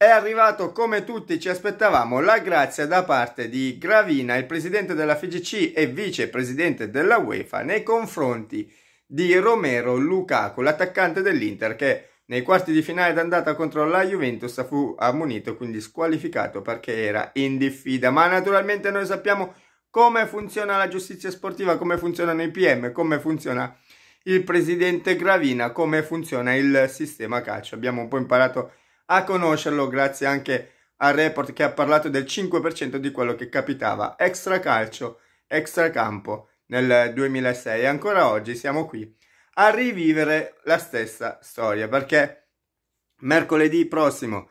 È arrivato come tutti ci aspettavamo la grazia da parte di Gravina, il presidente della FGC e vicepresidente della UEFA, nei confronti di Romero Lukaku, l'attaccante dell'Inter che nei quarti di finale d'andata contro la Juventus fu ammonito, quindi squalificato perché era in diffida. Ma naturalmente noi sappiamo come funziona la giustizia sportiva, come funzionano i PM, come funziona il presidente Gravina, come funziona il sistema calcio. Abbiamo un po' imparato a a conoscerlo grazie anche al report che ha parlato del 5% di quello che capitava extra calcio, extra campo nel 2006 e ancora oggi siamo qui a rivivere la stessa storia perché mercoledì prossimo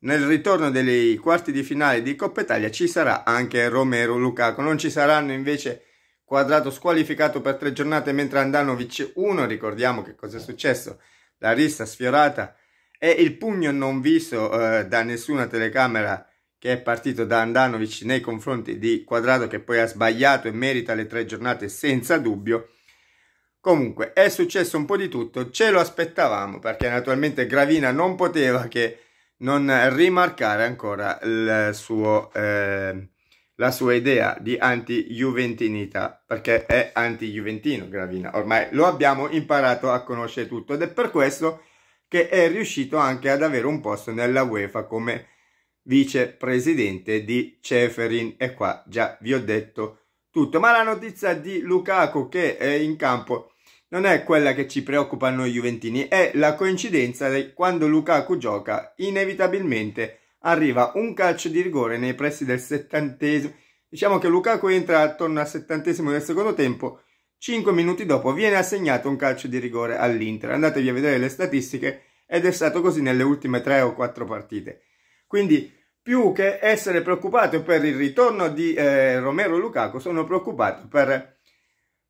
nel ritorno dei quarti di finale di Coppa Italia ci sarà anche Romero Lukaku, non ci saranno invece Quadrato squalificato per tre giornate mentre Andanovic 1, ricordiamo che cosa è successo, la rissa sfiorata e il pugno non visto eh, da nessuna telecamera che è partito da Andanovic nei confronti di Quadrado che poi ha sbagliato e merita le tre giornate senza dubbio. Comunque è successo un po' di tutto, ce lo aspettavamo perché naturalmente Gravina non poteva che non rimarcare ancora suo, eh, la sua idea di anti-juventinità perché è anti-juventino Gravina, ormai lo abbiamo imparato a conoscere tutto ed è per questo che che è riuscito anche ad avere un posto nella UEFA come vicepresidente di Ceferin e qua già vi ho detto tutto ma la notizia di Lukaku che è in campo non è quella che ci preoccupa noi Juventini è la coincidenza che quando Lukaku gioca inevitabilmente arriva un calcio di rigore nei pressi del settantesimo diciamo che Lukaku entra attorno al settantesimo del secondo tempo 5 minuti dopo viene assegnato un calcio di rigore all'Inter. Andatevi a vedere le statistiche ed è stato così nelle ultime 3 o 4 partite. Quindi più che essere preoccupato per il ritorno di eh, Romero Lukaku, sono preoccupato per,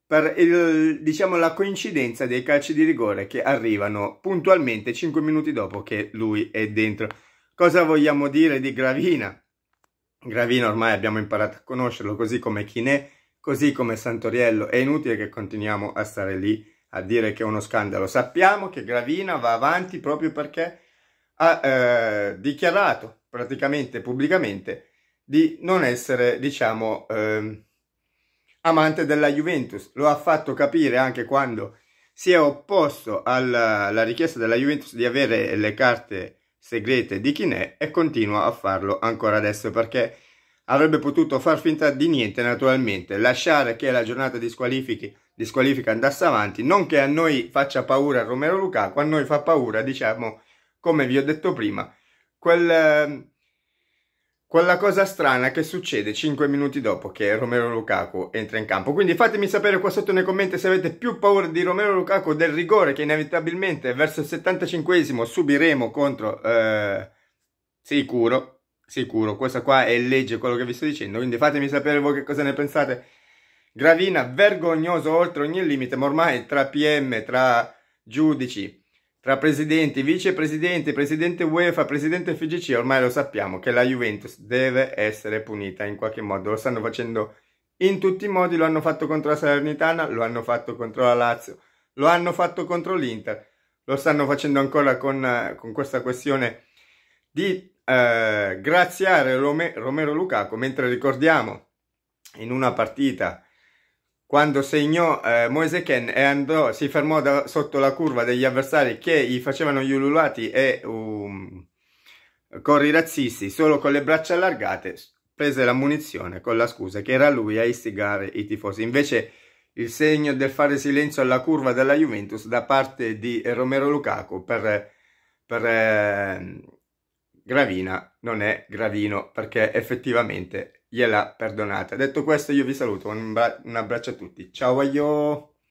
per il, diciamo, la coincidenza dei calci di rigore che arrivano puntualmente 5 minuti dopo che lui è dentro. Cosa vogliamo dire di Gravina? Gravina ormai abbiamo imparato a conoscerlo, così come Chinè così come Santoriello è inutile che continuiamo a stare lì a dire che è uno scandalo. Sappiamo che Gravina va avanti proprio perché ha eh, dichiarato praticamente pubblicamente di non essere, diciamo, eh, amante della Juventus. Lo ha fatto capire anche quando si è opposto alla, alla richiesta della Juventus di avere le carte segrete di Chinè e continua a farlo ancora adesso perché avrebbe potuto far finta di niente naturalmente, lasciare che la giornata di squalifica andasse avanti, non che a noi faccia paura Romero Lukaku, a noi fa paura, diciamo, come vi ho detto prima, quel, ehm, quella cosa strana che succede 5 minuti dopo che Romero Lukaku entra in campo. Quindi fatemi sapere qua sotto nei commenti se avete più paura di Romero Lukaku del rigore che inevitabilmente verso il 75 esimo subiremo contro eh, sicuro sicuro. Questa qua è legge quello che vi sto dicendo, quindi fatemi sapere voi che cosa ne pensate. Gravina, vergognoso oltre ogni limite, ma ormai tra PM, tra giudici, tra presidenti, vicepresidenti, presidente UEFA, presidente FGC, ormai lo sappiamo che la Juventus deve essere punita in qualche modo. Lo stanno facendo in tutti i modi, lo hanno fatto contro la Salernitana, lo hanno fatto contro la Lazio, lo hanno fatto contro l'Inter, lo stanno facendo ancora con, con questa questione di eh, graziare Rome, Romero Lukaku, mentre ricordiamo in una partita quando segnò eh, Moise Ken e andò, si fermò da, sotto la curva degli avversari che gli facevano gli ululati e um, corri razzisti solo con le braccia allargate, prese la munizione con la scusa che era lui a istigare i tifosi. Invece il segno del fare silenzio alla curva della Juventus da parte di Romero Lukaku per, per eh, Gravina non è Gravino perché effettivamente gliela perdonate. Detto questo io vi saluto, un, un abbraccio a tutti, ciao a io!